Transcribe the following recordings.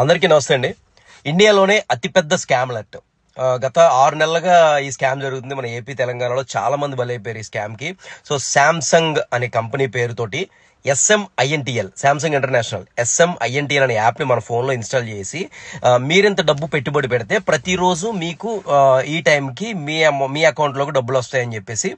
అందరికీ నమస్తే అండి ఇండియాలోనే అతిపెద్ద స్కామ్ అలర్ట్ గత ఆరు నెలలుగా ఈ స్కామ్ జరుగుతుంది మన ఏపీ తెలంగాణలో చాలా మంది బలైపోయారు ఈ స్కామ్ కి సో శాంసంగ్ అనే కంపెనీ పేరుతోటి ఎస్ఎంఐఎన్టీఎల్ శాంసంగ్ ఇంటర్నేషనల్ ఎస్ఎంఐఎన్టీఎల్ అనే యాప్ని మన ఫోన్లో ఇన్స్టాల్ చేసి మీరింత డబ్బు పెట్టుబడి పెడితే ప్రతిరోజు మీకు ఈ టైంకి మీ మీ అకౌంట్లోకి డబ్బులు వస్తాయని చెప్పేసి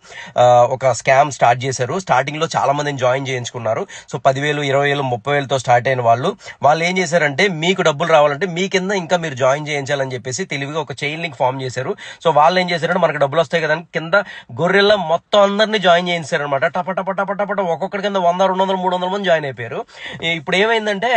ఒక స్కామ్ స్టార్ట్ చేశారు స్టార్టింగ్లో చాలా మందిని జాయిన్ చేయించుకున్నారు సో పదివేలు ఇరవై వేలు ముప్పై వేలతో స్టార్ట్ అయిన వాళ్ళు వాళ్ళు ఏం చేశారంటే మీకు డబ్బులు రావాలంటే మీ కింద ఇంకా మీరు జాయిన్ చేయించాలని చెప్పేసి తెలివిగా ఒక చైన్ లింక్ ఫామ్ చేశారు సో వాళ్ళు ఏం చేశారంటే మనకు డబ్బులు వస్తాయి కదా కింద గొర్రెల మొత్తం అందరినీ జాయిన్ చేయించారనమాట టప టప టప టపట ఒక్కొక్కడి కింద వంద రెండు వందల మూడు వందల మంది జాయిన్ అయిపోయారు ఇప్పుడు ఏమైందంటే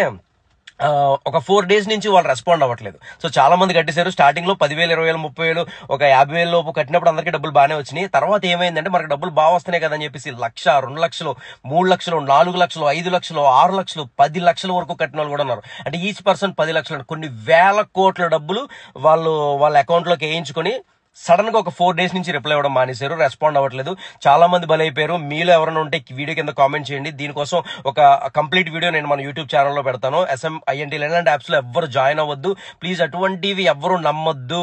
ఒక ఫోర్ డేస్ నుంచి వాళ్ళు రెస్పాండ్ అవ్వట్లేదు సో చాలా మంది కట్టేశారు స్టార్టింగ్ లో పదివేలు ఇరవై వేలు ముప్పై వేలు ఒక యాభై వేల లోపు కట్టినప్పుడు అందరికీ డబ్బులు బాగానే వచ్చినాయి తర్వాత ఏమైందంటే మనకు డబ్బులు బాగా వస్తున్నాయి కదా అని చెప్పేసి లక్ష రెండు లక్షలు మూడు లక్షలు నాలుగు లక్షలు ఐదు లక్షలు ఆరు లక్షలు పది లక్షల వరకు కట్టిన వాళ్ళు కూడా ఉన్నారు అంటే ఈచ్ పర్సన్ పది లక్షలు కొన్ని వేల కోట్ల డబ్బులు వాళ్ళు వాళ్ళ అకౌంట్లోకి వేయించుకొని సడన్ గా ఒక ఫోర్ డేస్ నుంచి రిప్లై ఇవ్వడం మానేశారు రెస్పాండ్ అవ్వట్లేదు చాలా మంది బలైపోయారు మీలో ఎవరైనా ఉంటే వీడియో కింద కామెంట్ చేయండి దీనికోసం ఒక కంప్లీట్ వీడియో నేను మన యూట్యూబ్ ఛానల్లో పెడతాను ఎస్ఎం ఇలాంటి యాప్స్ లో ఎవరు జాయిన్ అవ్వద్దు ప్లీజ్ అటువంటివి ఎవరు నమ్మొద్దు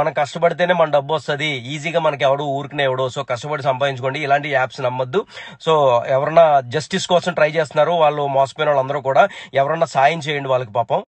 మనం కష్టపడితేనే మన డబ్బు వస్తుంది ఈజీగా మనకి ఎవడు ఊరికనే ఎవడో సో కష్టపడి సంపాదించుకోండి ఇలాంటి యాప్స్ నమ్మొద్దు సో ఎవరన్నా జస్టిస్ కోసం ట్రై చేస్తున్నారు వాళ్ళు మోసపోయిన వాళ్ళందరూ కూడా ఎవరన్నా సాయం చేయండి వాళ్ళకి పాపం